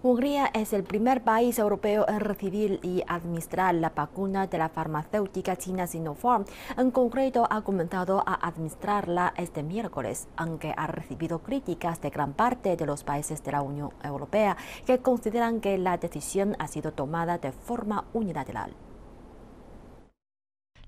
Hungría es el primer país europeo en recibir y administrar la vacuna de la farmacéutica china Sinopharm. En concreto, ha comenzado a administrarla este miércoles, aunque ha recibido críticas de gran parte de los países de la Unión Europea, que consideran que la decisión ha sido tomada de forma unilateral.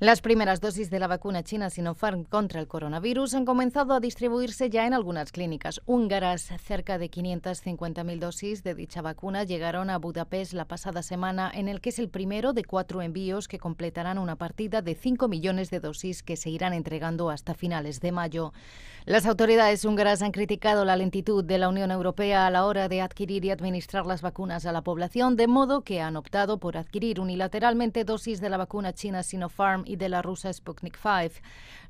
Las primeras dosis de la vacuna china Sinopharm contra el coronavirus han comenzado a distribuirse ya en algunas clínicas húngaras. Cerca de 550.000 dosis de dicha vacuna llegaron a Budapest la pasada semana, en el que es el primero de cuatro envíos que completarán una partida de 5 millones de dosis que se irán entregando hasta finales de mayo. Las autoridades húngaras han criticado la lentitud de la Unión Europea a la hora de adquirir y administrar las vacunas a la población, de modo que han optado por adquirir unilateralmente dosis de la vacuna china Sinopharm y de la rusa Sputnik 5.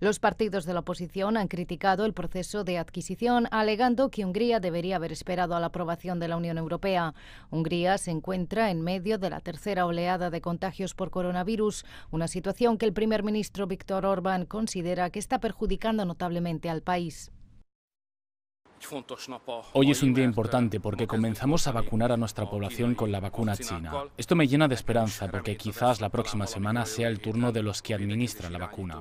Los partidos de la oposición han criticado el proceso de adquisición, alegando que Hungría debería haber esperado a la aprobación de la Unión Europea. Hungría se encuentra en medio de la tercera oleada de contagios por coronavirus, una situación que el primer ministro Víctor Orbán considera que está perjudicando notablemente al país. Hoy es un día importante porque comenzamos a vacunar a nuestra población con la vacuna china. Esto me llena de esperanza porque quizás la próxima semana sea el turno de los que administran la vacuna.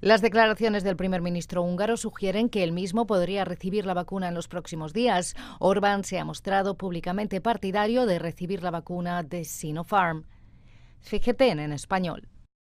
Las declaraciones del primer ministro húngaro sugieren que él mismo podría recibir la vacuna en los próximos días. Orbán se ha mostrado públicamente partidario de recibir la vacuna de Sinopharm. CGTN en español.